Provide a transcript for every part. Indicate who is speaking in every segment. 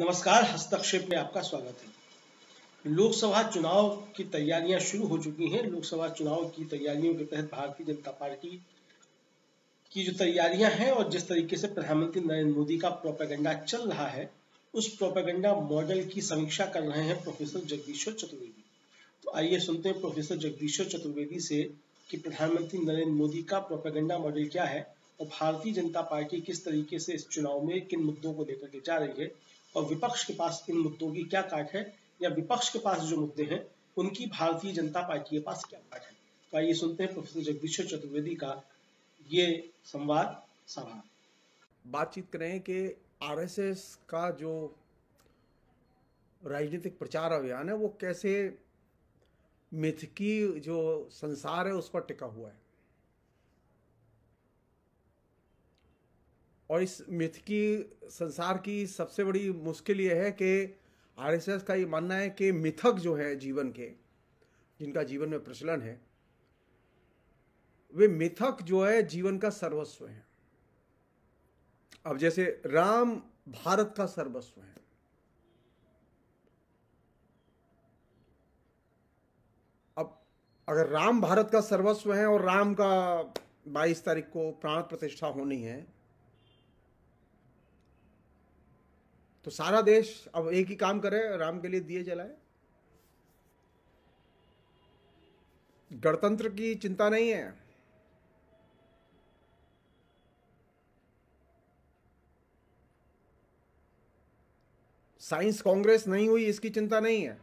Speaker 1: नमस्कार हस्तक्षेप में आपका स्वागत है लोकसभा चुनाव की तैयारियां शुरू हो चुकी हैं लोकसभा चुनाव की तैयारियों के तहत भारतीय जनता पार्टी की जो तैयारियां हैं और जिस तरीके से प्रधानमंत्री नरेंद्र मोदी का प्रोपेगेंडा चल रहा है उस प्रोपेगेंडा मॉडल की समीक्षा कर रहे हैं प्रोफेसर जगदीश्वर चतुर्वेदी तो आइए सुनते हैं प्रोफेसर जगदीश्वर चतुर्वेदी से कि प्रधानमंत्री नरेंद्र मोदी का प्रोपेगेंडा मॉडल क्या है और भारतीय जनता पार्टी किस तरीके से इस चुनाव में किन मुद्दों को लेकर के जा रही है और विपक्ष के पास इन मुद्दों की क्या काट है या विपक्ष के पास जो मुद्दे हैं उनकी भारतीय जनता पार्टी के पास क्या काट है तो आइए सुनते हैं प्रोफेसर जगदीश चतुर्वेदी का ये संवाद सभा बातचीत करें कि आरएसएस का जो राजनीतिक प्रचार अभियान है वो कैसे मिथकी जो संसार है उस पर टिका हुआ है और इस मिथ की संसार की सबसे बड़ी मुश्किल ये है कि आरएसएस का ये मानना है कि मिथक जो है जीवन के जिनका जीवन में प्रचलन है वे मिथक जो है जीवन का सर्वस्व है अब जैसे राम भारत का सर्वस्व है अब अगर राम भारत का सर्वस्व है और राम का 22 तारीख को प्राण प्रतिष्ठा होनी है तो सारा देश अब एक ही काम करे राम के लिए दिए जलाए गणतंत्र की चिंता नहीं है साइंस कांग्रेस नहीं हुई इसकी चिंता नहीं है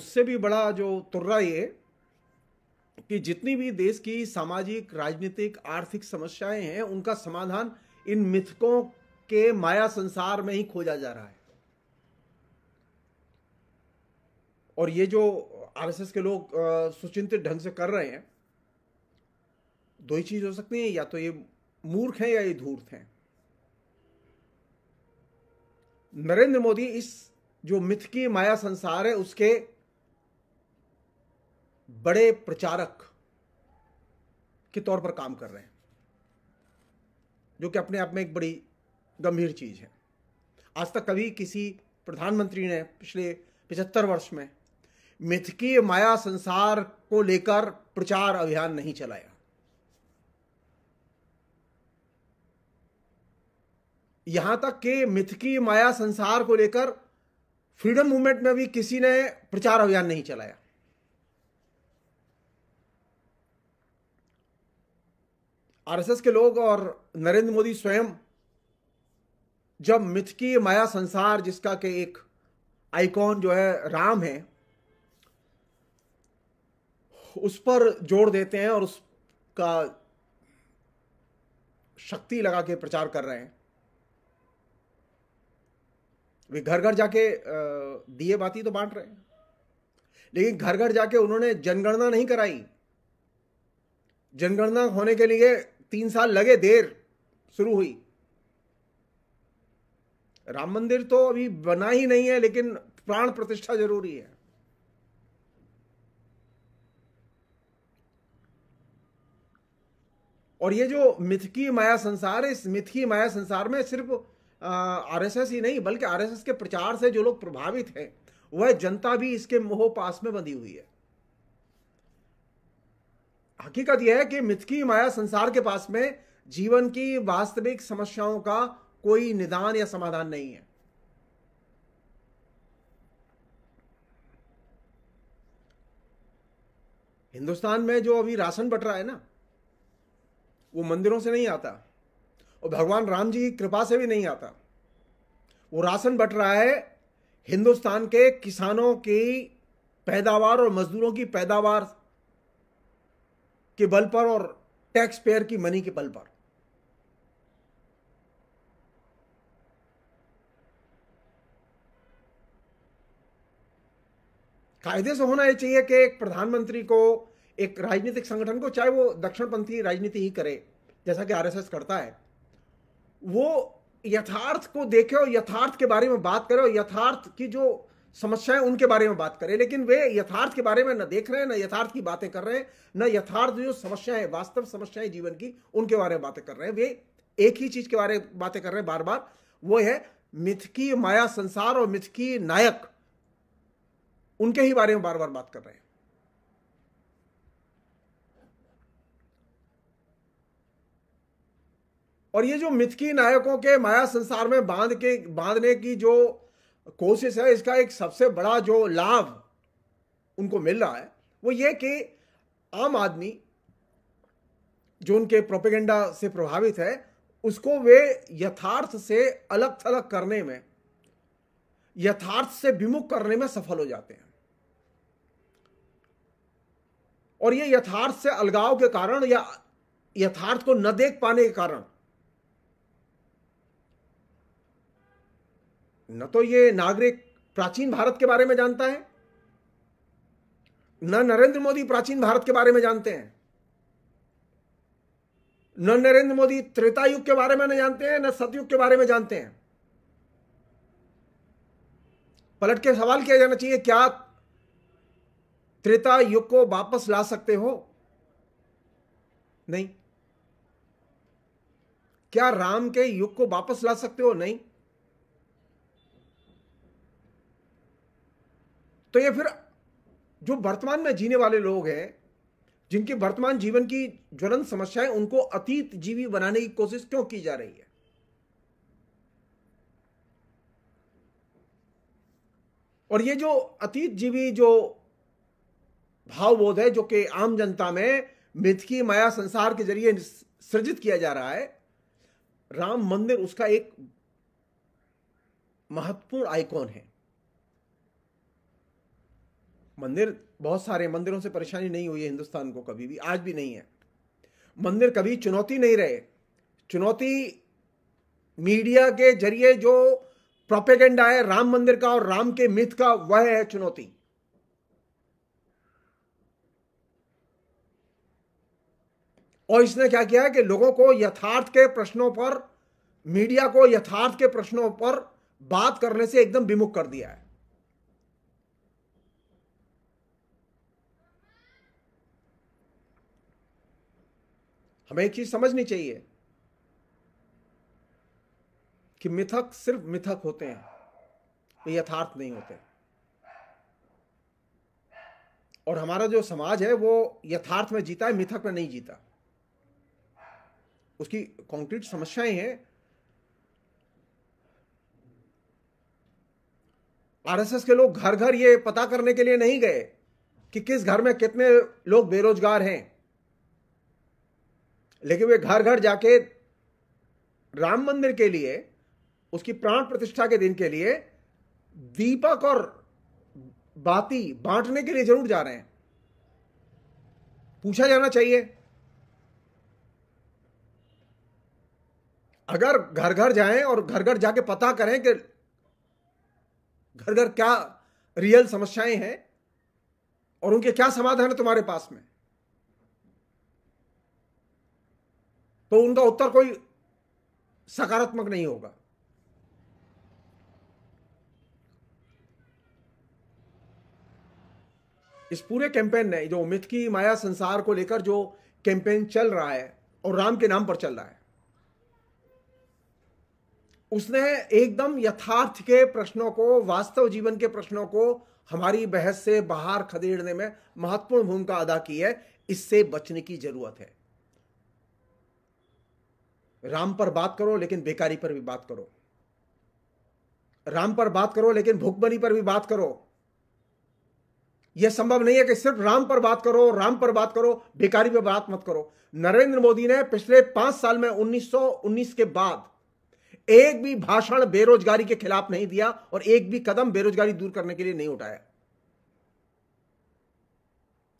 Speaker 1: उससे भी बड़ा जो तुर्रा ये कि जितनी भी देश की सामाजिक राजनीतिक आर्थिक समस्याएं हैं उनका समाधान इन मिथकों के माया संसार में ही खोजा जा रहा है और ये जो आरएसएस के लोग सुचिंतित ढंग से कर रहे हैं दो ही चीज हो सकती है या तो ये मूर्ख हैं या ये धूर्त हैं नरेंद्र मोदी इस जो मिथ की माया संसार है उसके बड़े प्रचारक के तौर पर काम कर रहे हैं जो कि अपने आप में एक बड़ी गंभीर चीज़ है आज तक कभी किसी प्रधानमंत्री ने पिछले पिछहत्तर वर्ष में मिथकीय माया संसार को लेकर प्रचार अभियान नहीं चलाया यहां तक कि मिथकीय माया संसार को लेकर फ्रीडम मूवमेंट में भी किसी ने प्रचार अभियान नहीं चलाया आरएसएस के लोग और नरेंद्र मोदी स्वयं जब मिथ की माया संसार जिसका के एक आइकॉन जो है राम है उस पर जोर देते हैं और उसका शक्ति लगा के प्रचार कर रहे हैं वे घर घर जाके दिए बाती तो बांट रहे हैं लेकिन घर घर जाके उन्होंने जनगणना नहीं कराई जनगणना होने के लिए तीन साल लगे देर शुरू हुई राम मंदिर तो अभी बना ही नहीं है लेकिन प्राण प्रतिष्ठा जरूरी है और ये जो मिथकी माया संसार है इस मिथकी माया संसार में सिर्फ आरएसएस ही नहीं बल्कि आरएसएस के प्रचार से जो लोग प्रभावित हैं वह जनता भी इसके मोह पास में बंधी हुई है हकीकत यह है कि मिथकी माया संसार के पास में जीवन की वास्तविक समस्याओं का कोई निदान या समाधान नहीं है हिंदुस्तान में जो अभी राशन बट रहा है ना वो मंदिरों से नहीं आता और भगवान राम जी की कृपा से भी नहीं आता वो राशन बट रहा है हिंदुस्तान के किसानों की पैदावार और मजदूरों की पैदावार के बल पर और टैक्स पेयर की मनी के बल पर कायदे से होना यह चाहिए कि एक प्रधानमंत्री को एक राजनीतिक संगठन को चाहे वो दक्षिणपंथी राजनीति ही करे जैसा कि आरएसएस करता है वो यथार्थ को देखे और यथार्थ के बारे में बात करे और यथार्थ की जो समस्याएं उनके बारे में बात करें लेकिन वे यथार्थ के बारे में न देख रहे हैं न यथार्थ की बातें कर रहे हैं न यथार्थ जो समस्याएं वास्तव समस्याएं जीवन की उनके बारे में बातें कर रहे हैं वे एक ही चीज के बारे में बातें कर रहे हैं बार बार वो है मिथ की माया संसार और मिथ की नायक उनके ही बारे में बार बार बात कर रहे हैं और ये जो मिथकी नायकों के माया संसार में बांध के बांधने की जो कोशिश है इसका एक सबसे बड़ा जो लाभ उनको मिल रहा है वो ये कि आम आदमी जो उनके प्रोपेगेंडा से प्रभावित है उसको वे यथार्थ से अलग थलग करने में यथार्थ से विमुख करने में सफल हो जाते हैं और ये यथार्थ से अलगाव के कारण या यथार्थ को न देख पाने के कारण न तो ये नागरिक प्राचीन भारत के बारे में जानता है न नरेंद्र मोदी प्राचीन भारत के बारे में जानते हैं न नरेंद्र मोदी त्रेता युग के बारे में न जानते हैं न सतयुग के बारे में जानते हैं पलट के सवाल किया जाना चाहिए क्या त्रेता युग को वापस ला सकते हो नहीं क्या राम के युग को वापस ला सकते हो नहीं तो ये फिर जो वर्तमान में जीने वाले लोग हैं जिनकी वर्तमान जीवन की ज्वलन समस्याएं उनको अतीत जीवी बनाने की कोशिश क्यों की जा रही है और ये जो अतीत जीवी जो भावबोध है जो कि आम जनता में मिथकी माया संसार के जरिए सृजित किया जा रहा है राम मंदिर उसका एक महत्वपूर्ण आइकॉन है मंदिर बहुत सारे मंदिरों से परेशानी नहीं हुई है हिंदुस्तान को कभी भी आज भी नहीं है मंदिर कभी चुनौती नहीं रहे चुनौती मीडिया के जरिए जो प्रोपेगेंडा है राम मंदिर का और राम के मिथ का वह है चुनौती और इसने क्या किया है कि लोगों को यथार्थ के प्रश्नों पर मीडिया को यथार्थ के प्रश्नों पर बात करने से एकदम विमुख कर दिया है हमें एक चीज समझनी चाहिए कि मिथक सिर्फ मिथक होते हैं वे यथार्थ नहीं होते और हमारा जो समाज है वो यथार्थ में जीता है मिथक में नहीं जीता उसकी कॉन्क्रीट समस्याएं हैं आरएसएस के लोग घर घर ये पता करने के लिए नहीं गए कि किस घर में कितने लोग बेरोजगार हैं लेकिन वे घर घर जाके राम मंदिर के लिए उसकी प्राण प्रतिष्ठा के दिन के लिए दीपक और बाती बांटने के लिए जरूर जा रहे हैं पूछा जाना चाहिए अगर घर घर जाएं और घर घर जाके पता करें कि घर घर क्या रियल समस्याएं हैं और उनके क्या समाधान है तुम्हारे पास में तो उनका उत्तर कोई सकारात्मक नहीं होगा इस पूरे कैंपेन ने जो मिथ की माया संसार को लेकर जो कैंपेन चल रहा है और राम के नाम पर चल रहा है उसने एकदम यथार्थ के प्रश्नों को वास्तव जीवन के प्रश्नों को हमारी बहस से बाहर खदेड़ने में महत्वपूर्ण भूमिका अदा की है इससे बचने की जरूरत है राम पर बात करो लेकिन बेकारी पर भी बात करो राम पर बात करो लेकिन भुखमरी पर भी बात करो यह संभव नहीं है कि सिर्फ राम पर बात करो राम पर बात करो बेकारी पर बात मत करो नरेंद्र मोदी ने पिछले पांच साल में 1919 के बाद एक भी भाषण बेरोजगारी के खिलाफ नहीं दिया और एक भी कदम बेरोजगारी दूर करने के लिए नहीं उठाया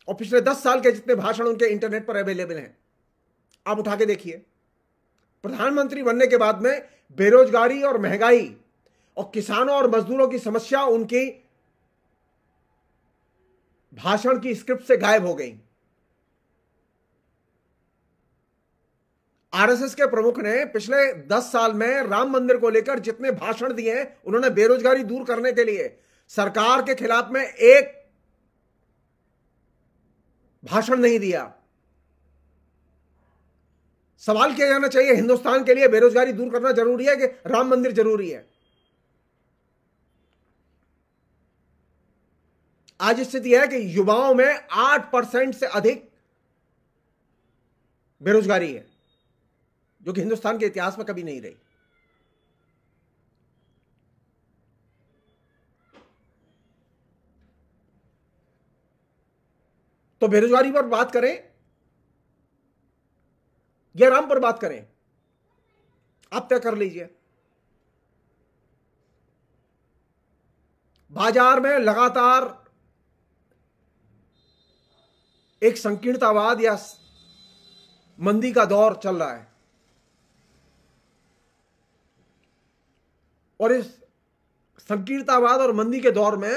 Speaker 1: और पिछले दस साल के जितने भाषण उनके इंटरनेट पर अवेलेबल हैं आप उठा के देखिए प्रधानमंत्री बनने के बाद में बेरोजगारी और महंगाई और किसानों और मजदूरों की समस्या उनकी भाषण की स्क्रिप्ट से गायब हो गई आरएसएस के प्रमुख ने पिछले दस साल में राम मंदिर को लेकर जितने भाषण दिए हैं उन्होंने बेरोजगारी दूर करने के लिए सरकार के खिलाफ में एक भाषण नहीं दिया सवाल किया जाना चाहिए हिंदुस्तान के लिए बेरोजगारी दूर करना जरूरी है कि राम मंदिर जरूरी है आज स्थिति है कि युवाओं में आठ परसेंट से अधिक बेरोजगारी है जो कि हिंदुस्तान के इतिहास में कभी नहीं रही तो बेरोजगारी पर बात करें राम पर बात करें आप तय कर लीजिए बाजार में लगातार एक संकीर्णतावाद या मंदी का दौर चल रहा है और इस संकीर्णतावाद और मंदी के दौर में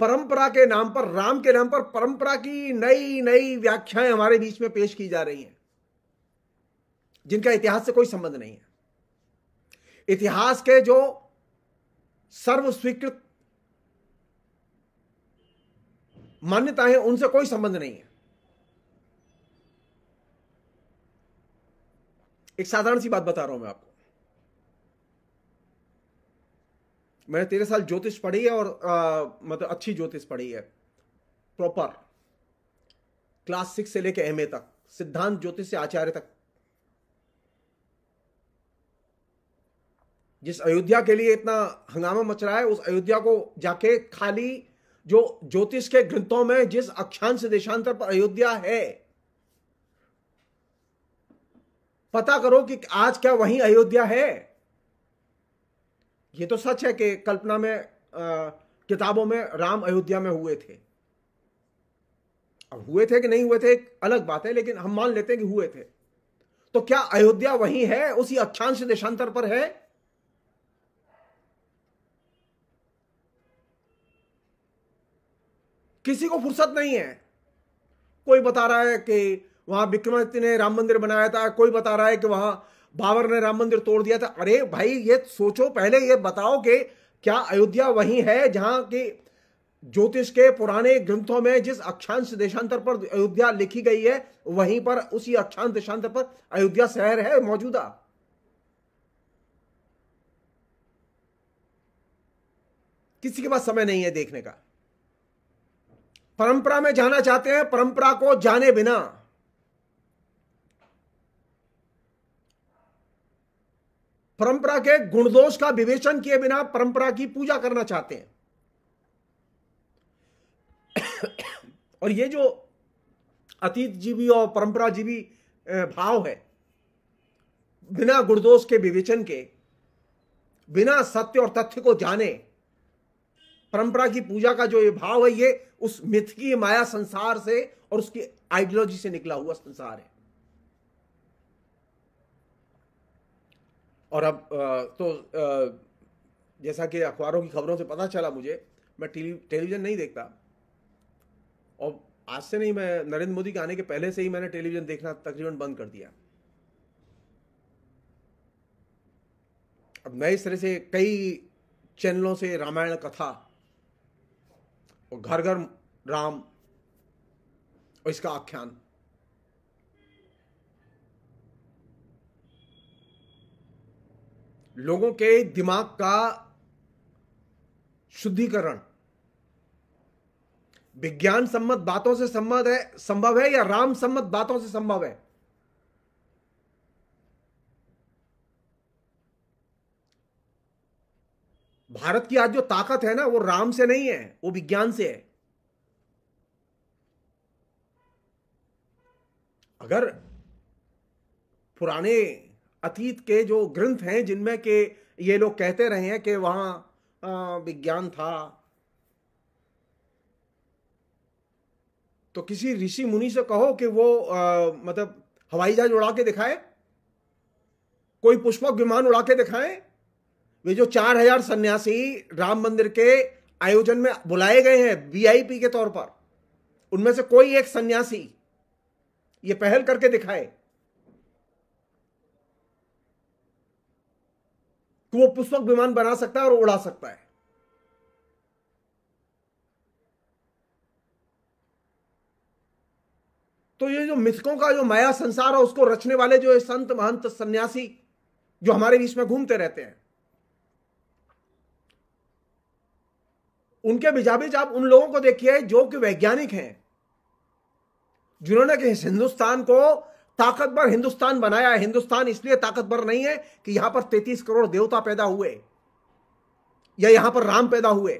Speaker 1: परंपरा के नाम पर राम के नाम पर परंपरा की नई नई व्याख्याएं हमारे बीच में पेश की जा रही हैं जिनका इतिहास से कोई संबंध नहीं है इतिहास के जो सर्वस्वीकृत मान्यता है उनसे कोई संबंध नहीं है एक साधारण सी बात बता रहा हूं मैं आपको मैंने तेरह साल ज्योतिष पढ़ी है और आ, मतलब अच्छी ज्योतिष पढ़ी है प्रॉपर क्लास सिक्स से एम एमए तक सिद्धांत ज्योतिष से आचार्य तक जिस अयोध्या के लिए इतना हंगामा मच रहा है उस अयोध्या को जाके खाली जो ज्योतिष के ग्रंथों में जिस अक्षांश देशांतर पर अयोध्या है पता करो कि आज क्या वही अयोध्या है यह तो सच है कि कल्पना में आ, किताबों में राम अयोध्या में हुए थे अब हुए थे कि नहीं हुए थे एक अलग बात है लेकिन हम मान लेते हैं कि हुए थे तो क्या अयोध्या वही है उसी अक्षांश देशांतर पर है किसी को फुर्सत नहीं है कोई बता रहा है कि वहां विक्रमादित्य ने राम मंदिर बनाया था कोई बता रहा है कि वहां बाबर ने राम मंदिर तोड़ दिया था अरे भाई ये सोचो पहले ये बताओ कि क्या अयोध्या वही है जहां की ज्योतिष के पुराने ग्रंथों में जिस अक्षांश देशांतर पर अयोध्या लिखी गई है वहीं पर उसी अक्षांश देशांतर पर अयोध्या शहर है मौजूदा किसी के पास समय नहीं है देखने का परंपरा में जाना चाहते हैं परंपरा को जाने बिना परंपरा के गुणदोष का विवेचन किए बिना परंपरा की पूजा करना चाहते हैं और ये जो अतीत जीवी और परंपरा जीवी भाव है बिना गुणदोष के विवेचन के बिना सत्य और तथ्य को जाने परंपरा की पूजा का जो ये भाव है ये उस मिथ की माया संसार से और उसकी आइडियोलॉजी से निकला हुआ संसार है और अब तो जैसा कि अखबारों की खबरों से पता चला मुझे मैं टेलीविज़न नहीं देखता और आज से नहीं मैं नरेंद्र मोदी के आने के पहले से ही मैंने टेलीविज़न देखना तकरीबन बंद कर दिया अब मैं इस तरह से कई चैनलों से रामायण कथा और घर घर राम और इसका आख्यान लोगों के दिमाग का शुद्धिकरण विज्ञान सम्मत बातों से संबंध है संभव है या राम सम्मत बातों से संभव है भारत की आज जो ताकत है ना वो राम से नहीं है वो विज्ञान से है अगर पुराने अतीत के जो ग्रंथ हैं जिनमें के ये लोग कहते रहे हैं कि वहां विज्ञान था तो किसी ऋषि मुनि से कहो कि वो आ, मतलब हवाई जहाज उड़ा के दिखाए कोई पुष्पक विमान उड़ा के दिखाए वे जो चार हजार सन्यासी राम मंदिर के आयोजन में बुलाए गए हैं वीआईपी के तौर पर उनमें से कोई एक सन्यासी ये पहल करके दिखाए कि वो पुष्पक विमान बना सकता है और उड़ा सकता है तो ये जो मिथकों का जो माया संसार है उसको रचने वाले जो संत महंत सन्यासी जो हमारे बीच में घूमते रहते हैं उनके बिजाबिज आप उन लोगों को देखिए जो कि वैज्ञानिक हैं जिन्होंने कि हिंदुस्तान को ताकतवर हिंदुस्तान बनाया है हिंदुस्तान इसलिए ताकतवर नहीं है कि यहां पर तैतीस करोड़ देवता पैदा हुए या यहां पर राम पैदा हुए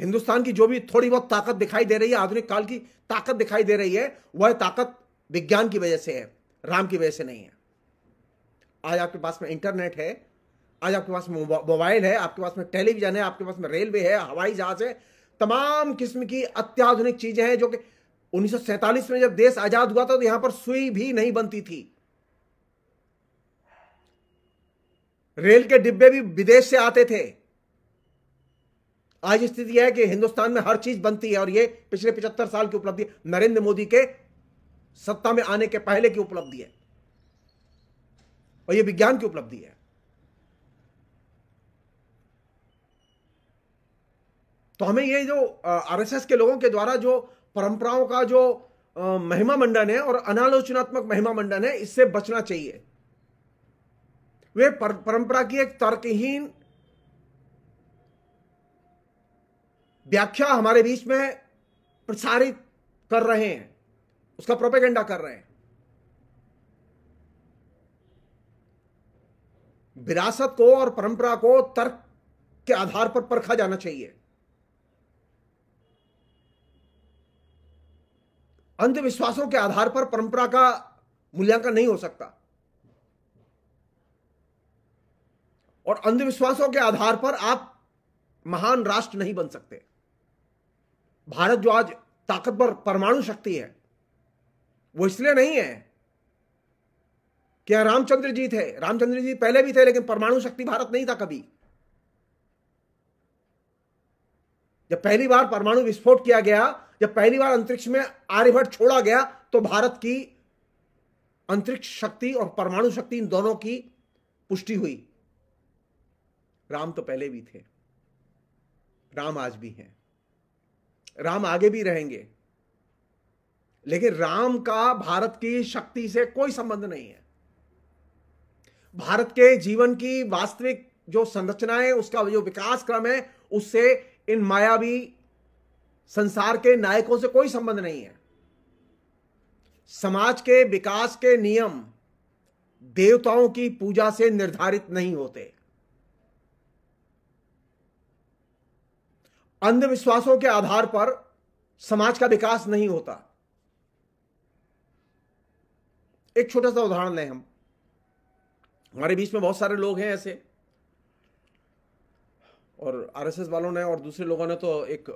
Speaker 1: हिंदुस्तान की जो भी थोड़ी बहुत ताकत दिखाई दे रही है आधुनिक काल की ताकत दिखाई दे रही है वह ताकत विज्ञान की वजह से है राम की वजह से नहीं है आज आपके पास में इंटरनेट है आज आपके पास मोबाइल है आपके पास में टेलीविजन है आपके पास में रेलवे है हवाई जहाज है तमाम किस्म की अत्याधुनिक चीजें हैं जो कि 1947 में जब देश आजाद हुआ था तो यहां पर सुई भी नहीं बनती थी रेल के डिब्बे भी विदेश से आते थे आज स्थिति है कि हिंदुस्तान में हर चीज बनती है और यह पिछले पिछहत्तर साल की उपलब्धि नरेंद्र मोदी के सत्ता में आने के पहले की उपलब्धि है और यह विज्ञान की उपलब्धि है तो हमें ये जो आरएसएस के लोगों के द्वारा जो परंपराओं का जो महिमा मंडन है और अनालोचनात्मक महिमा मंडन है इससे बचना चाहिए वे पर, परंपरा की एक तर्कहीन व्याख्या हमारे बीच में प्रसारित कर रहे हैं उसका प्रोपेगेंडा कर रहे हैं विरासत को और परंपरा को तर्क के आधार पर परखा जाना चाहिए अंधविश्वासों के आधार पर परंपरा का मूल्यांकन नहीं हो सकता और अंधविश्वासों के आधार पर आप महान राष्ट्र नहीं बन सकते भारत जो आज ताकतवर परमाणु शक्ति है वो इसलिए नहीं है क्या रामचंद्र जी थे रामचंद्र जी पहले भी थे लेकिन परमाणु शक्ति भारत नहीं था कभी जब पहली बार परमाणु विस्फोट किया गया जब पहली बार अंतरिक्ष में आर्यभट्ट छोड़ा गया तो भारत की अंतरिक्ष शक्ति और परमाणु शक्ति इन दोनों की पुष्टि हुई राम तो पहले भी थे राम आज भी हैं राम आगे भी रहेंगे लेकिन राम का भारत की शक्ति से कोई संबंध नहीं है भारत के जीवन की वास्तविक जो संरचना है उसका जो विकास क्रम है उससे इन मायावी संसार के नायकों से कोई संबंध नहीं है समाज के विकास के नियम देवताओं की पूजा से निर्धारित नहीं होते अंधविश्वासों के आधार पर समाज का विकास नहीं होता एक छोटा सा उदाहरण लें हम हमारे बीच में बहुत सारे लोग हैं ऐसे और आरएसएस वालों ने और दूसरे लोगों ने तो एक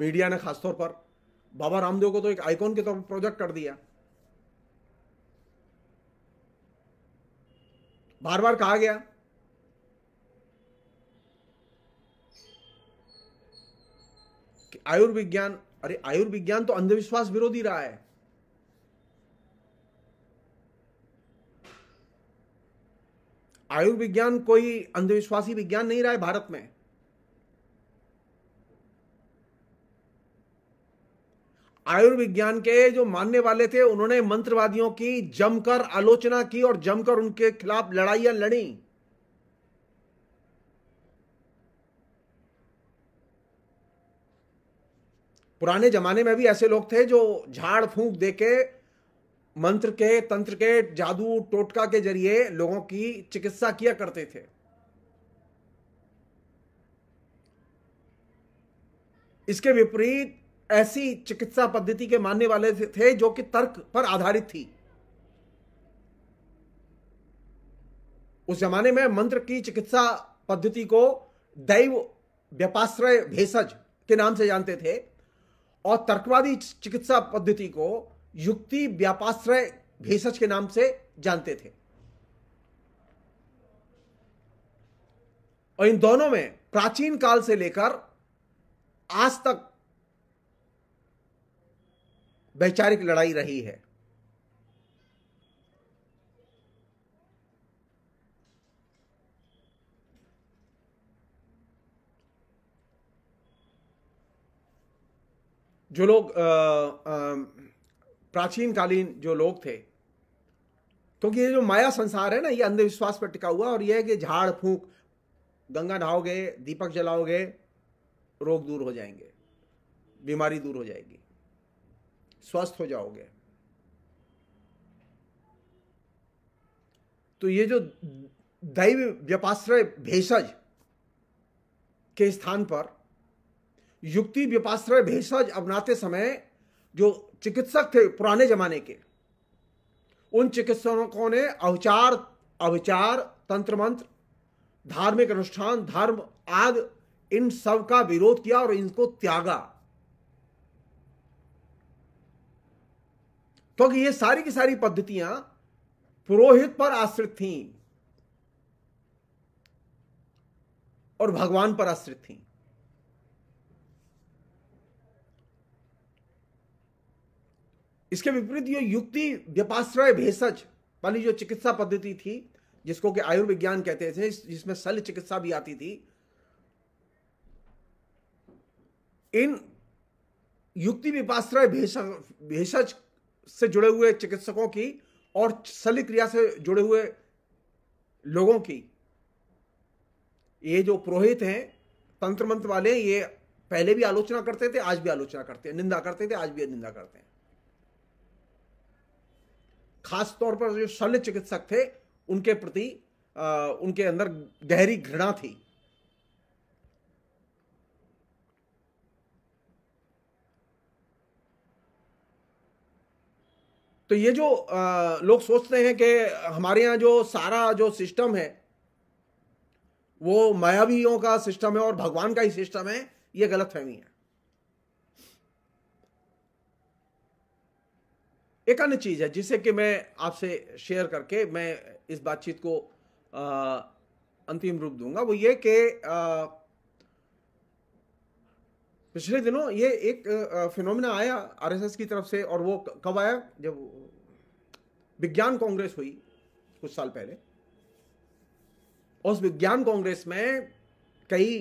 Speaker 1: मीडिया ने खासतौर पर बाबा रामदेव को तो एक आइकॉन के तौर पर प्रोजेक्ट कर दिया बार बार कहा गया कि आयुर्विज्ञान अरे आयुर्विज्ञान तो अंधविश्वास विरोधी रहा है आयुर्विज्ञान कोई अंधविश्वासी विज्ञान नहीं रहा है भारत में आयुर्विज्ञान के जो मानने वाले थे उन्होंने मंत्रवादियों की जमकर आलोचना की और जमकर उनके खिलाफ लड़ाइयां लड़ी पुराने जमाने में भी ऐसे लोग थे जो झाड़ फूंक देके मंत्र के तंत्र के जादू टोटका के जरिए लोगों की चिकित्सा किया करते थे इसके विपरीत ऐसी चिकित्सा पद्धति के मानने वाले थे जो कि तर्क पर आधारित थी उस जमाने में मंत्र की चिकित्सा पद्धति को दैव व्यपाश्रय भेषज के नाम से जानते थे और तर्कवादी चिकित्सा पद्धति को युक्ति व्यापाश्रय भेषज के नाम से जानते थे और इन दोनों में प्राचीन काल से लेकर आज तक वैचारिक लड़ाई रही है जो लोग प्राचीन कालीन जो लोग थे क्योंकि तो ये जो माया संसार है ना ये अंधविश्वास पर टिका हुआ और ये है कि झाड़ फूंक गंगा नहाओगे दीपक जलाओगे रोग दूर हो जाएंगे बीमारी दूर हो जाएगी स्वस्थ हो जाओगे तो ये जो दैव व्यपाश्रय भेषज के स्थान पर युक्ति व्यपाश्रय भेषज अपनाते समय जो चिकित्सक थे पुराने जमाने के उन चिकित्सकों ने अवचार अविचार तंत्र मंत्र धार्मिक अनुष्ठान धर्म आदि इन सब का विरोध किया और इनको त्यागा क्योंकि ये सारी की सारी पद्धतियां पुरोहित पर आश्रित थी और भगवान पर आश्रित थी इसके विपरीत ये युक्ति व्यपाश्रय भेषज वाली जो चिकित्सा पद्धति थी जिसको कि आयुर्विज्ञान कहते थे जिसमें शल्य चिकित्सा भी आती थी इन युक्ति विपाश्रय भेषज से जुड़े हुए चिकित्सकों की और शल्य क्रिया से जुड़े हुए लोगों की ये जो पुरोहित हैं तंत्र मंत्र वाले ये पहले भी आलोचना करते थे आज भी आलोचना करते हैं निंदा करते थे आज भी निंदा करते हैं खास तौर पर जो शल्य चिकित्सक थे उनके प्रति आ, उनके अंदर गहरी घृणा थी तो ये जो आ, लोग सोचते हैं कि हमारे यहाँ जो सारा जो सिस्टम है वो मायावियों का सिस्टम है और भगवान का ही सिस्टम है ये गलत फहमी है एक अन्य चीज है जिसे कि मैं आपसे शेयर करके मैं इस बातचीत को आ, अंतिम रूप दूंगा वो ये कि पिछले दिनों ये एक फिनोमिना आया आरएसएस की तरफ से और वो कब आया जब विज्ञान कांग्रेस हुई कुछ साल पहले उस विज्ञान कांग्रेस में कई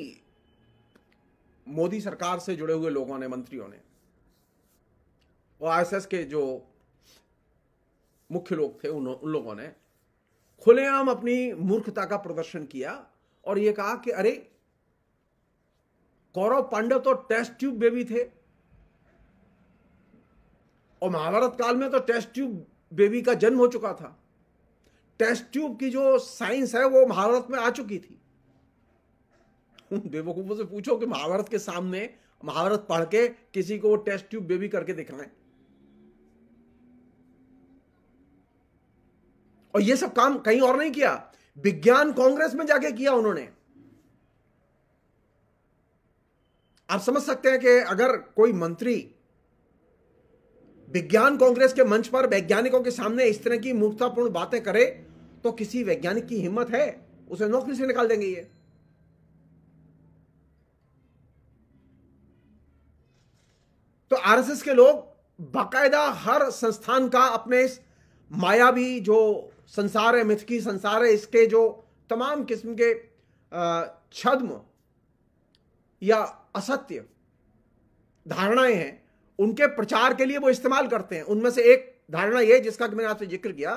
Speaker 1: मोदी सरकार से जुड़े हुए लोगों ने मंत्रियों ने और आरएसएस के जो मुख्य लोग थे उन, उन लोगों ने खुलेआम अपनी मूर्खता का प्रदर्शन किया और यह कहा कि अरे कौरव पांडव तो टेस्ट ट्यूब बेबी थे और महाभारत काल में तो टेस्ट ट्यूब बेबी का जन्म हो चुका था टेस्ट ट्यूब की जो साइंस है वो महाभारत में आ चुकी थी उन बेवकूफों से पूछो कि महाभारत के सामने महाभारत पढ़ के किसी को वो टेस्ट ट्यूब बेबी करके दिखाएं और ये सब काम कहीं और नहीं किया विज्ञान कांग्रेस में जाके किया उन्होंने आप समझ सकते हैं कि अगर कोई मंत्री विज्ञान कांग्रेस के मंच पर वैज्ञानिकों के सामने इस तरह की मूर्खतापूर्ण बातें करे तो किसी वैज्ञानिक की हिम्मत है उसे नौकरी से निकाल देंगे ये तो आरएसएस के लोग बाकायदा हर संस्थान का अपने इस मायावी जो संसार है मिथकी संसार है इसके जो तमाम किस्म के छद्म या असत्य धारणाएं हैं उनके प्रचार के लिए वो इस्तेमाल करते हैं उनमें से एक धारणा यह जिसका मैंने आपसे जिक्र किया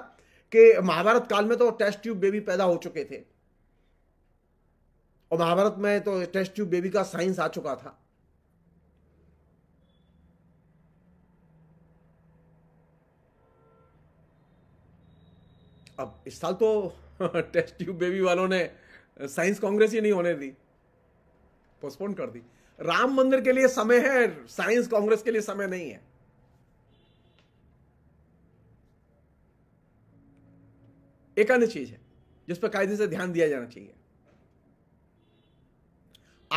Speaker 1: कि महाभारत काल में तो टेस्ट ट्यूब बेबी पैदा हो चुके थे और महाभारत में तो टेस्ट ट्यूब बेबी का साइंस आ चुका था अब इस साल तो टेस्ट ट्यूब बेबी वालों ने साइंस कांग्रेस ही नहीं होने दी पोस्टपोन कर दी राम मंदिर के लिए समय है साइंस कांग्रेस के लिए समय नहीं है एक अन्य चीज है जिस पर कायदे से ध्यान दिया जाना चाहिए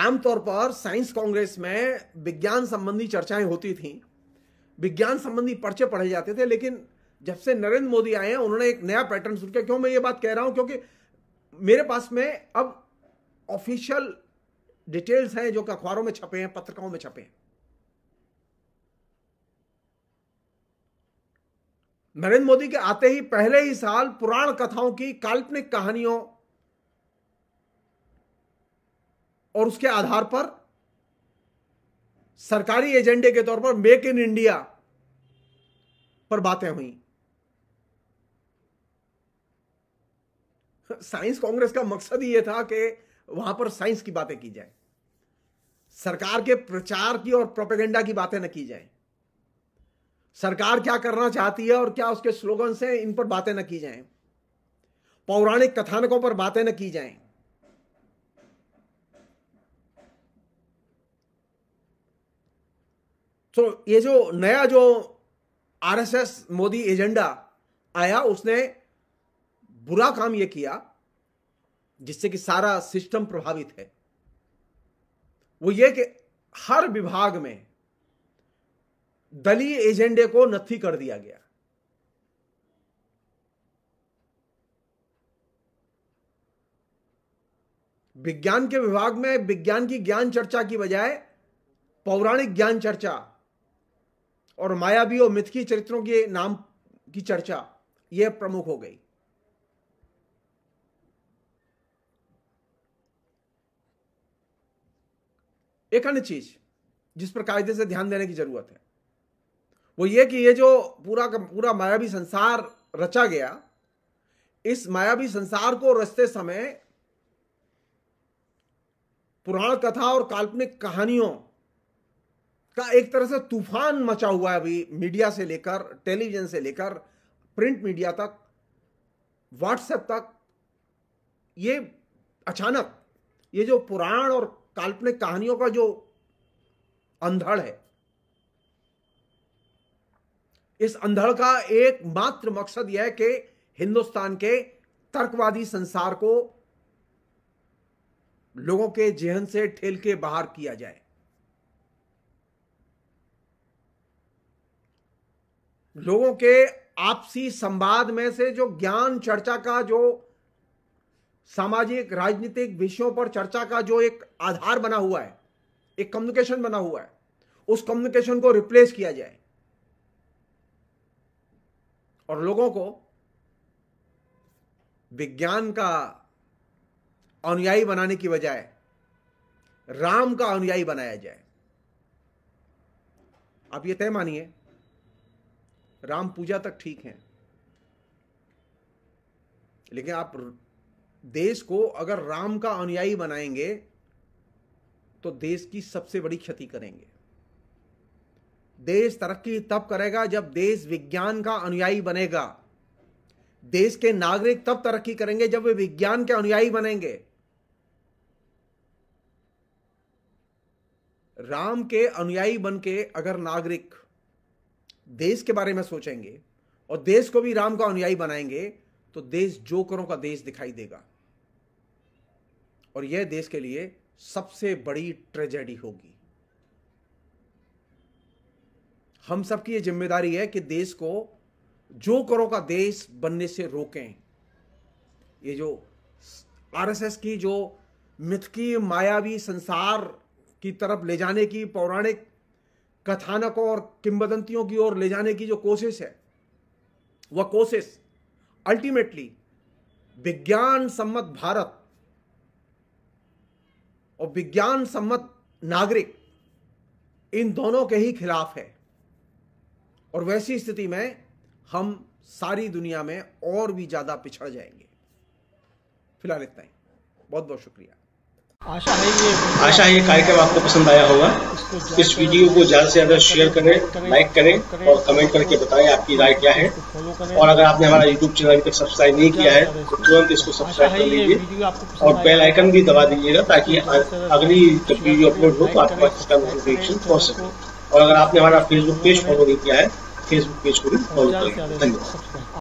Speaker 1: आमतौर पर साइंस कांग्रेस में विज्ञान संबंधी चर्चाएं होती थी विज्ञान संबंधी पर्चे पढ़े जाते थे लेकिन जब से नरेंद्र मोदी आए हैं उन्होंने एक नया पैटर्न शुरू किया क्यों मैं ये बात कह रहा हूं क्योंकि मेरे पास में अब ऑफिशियल डिटेल्स हैं जो कि अखबारों में छपे हैं पत्रिकाओं में छपे हैं नरेंद्र मोदी के आते ही पहले ही साल पुराण कथाओं की काल्पनिक कहानियों और उसके आधार पर सरकारी एजेंडे के तौर पर मेक इन इंडिया पर बातें हुई साइंस कांग्रेस का मकसद ही यह था कि वहां पर साइंस की बातें की जाए सरकार के प्रचार की और प्रोपेगेंडा की बातें न की जाए सरकार क्या करना चाहती है और क्या उसके स्लोगन से इन पर बातें न की जाए पौराणिक कथानकों पर बातें न की जाए तो ये जो नया जो आरएसएस मोदी एजेंडा आया उसने बुरा काम ये किया जिससे कि सारा सिस्टम प्रभावित है वो ये कि हर विभाग में दलीय एजेंडे को नथी कर दिया गया विज्ञान के विभाग में विज्ञान की ज्ञान चर्चा की बजाय पौराणिक ज्ञान चर्चा और मायावी और मिथकी चरित्रों के नाम की चर्चा यह प्रमुख हो गई एक अन्य चीज जिस पर कायदे से ध्यान देने की जरूरत है वो ये कि ये जो पूरा का पूरा मायावी संसार रचा गया इस मायावी संसार को रचते समय पुराण कथा और काल्पनिक कहानियों का एक तरह से तूफान मचा हुआ है अभी मीडिया से लेकर टेलीविजन से लेकर प्रिंट मीडिया तक व्हाट्सएप तक ये अचानक ये जो पुराण और काल्पनिक कहानियों का जो अंधड़ है इस अंधड़ का एकमात्र मकसद यह है कि हिंदुस्तान के तर्कवादी संसार को लोगों के जेहन से ठेल के बाहर किया जाए लोगों के आपसी संवाद में से जो ज्ञान चर्चा का जो सामाजिक राजनीतिक विषयों पर चर्चा का जो एक आधार बना हुआ है एक कम्युनिकेशन बना हुआ है उस कम्युनिकेशन को रिप्लेस किया जाए और लोगों को विज्ञान का अनुयायी बनाने की बजाय राम का अनुयायी बनाया जाए आप ये तय मानिए राम पूजा तक ठीक है लेकिन आप देश को अगर राम का अनुयायी बनाएंगे तो देश की सबसे बड़ी क्षति करेंगे देश तरक्की तब करेगा जब देश विज्ञान का अनुयायी बनेगा देश के नागरिक तब तरक्की करेंगे जब वे विज्ञान के अनुयायी बनेंगे राम के अनुयायी बन के अगर नागरिक देश के बारे में सोचेंगे और देश को भी राम का अनुयायी बनाएंगे तो देश जोकरों का देश दिखाई देगा और यह देश के लिए सबसे बड़ी ट्रेजेडी होगी हम सबकी यह जिम्मेदारी है कि देश को जो करो का देश बनने से रोकें ये जो आरएसएस की जो मिथ की मायावी संसार की तरफ ले जाने की पौराणिक कथानकों और किंबदंतियों की ओर ले जाने की जो कोशिश है वह कोशिश अल्टीमेटली विज्ञान सम्मत भारत और विज्ञान सम्मत नागरिक इन दोनों के ही खिलाफ है और वैसी स्थिति में हम सारी दुनिया में और भी ज़्यादा पिछड़ जाएंगे फिलहाल इतना ही बहुत बहुत शुक्रिया आशा है ये कार्यक्रम आपको पसंद आया होगा इस वीडियो को ज्यादा से ज्यादा शेयर करें लाइक करें और कमेंट करके बताएं आपकी राय क्या है और अगर आपने हमारा यूट्यूब चैनल अभी तक सब्सक्राइब नहीं किया है तो तुरंत इसको सब्सक्राइब कर लीजिए और बेल आइकन भी दबा दीजिएगा ताकि अगली जब वीडियो अपलोड हो तो आपके पास इसका नोटिफिकेशन पहुंच सके और अगर आपने हमारा फेसबुक पेज फॉलो नहीं किया है फेसबुक पेज को भी फॉलो करें धन्यवाद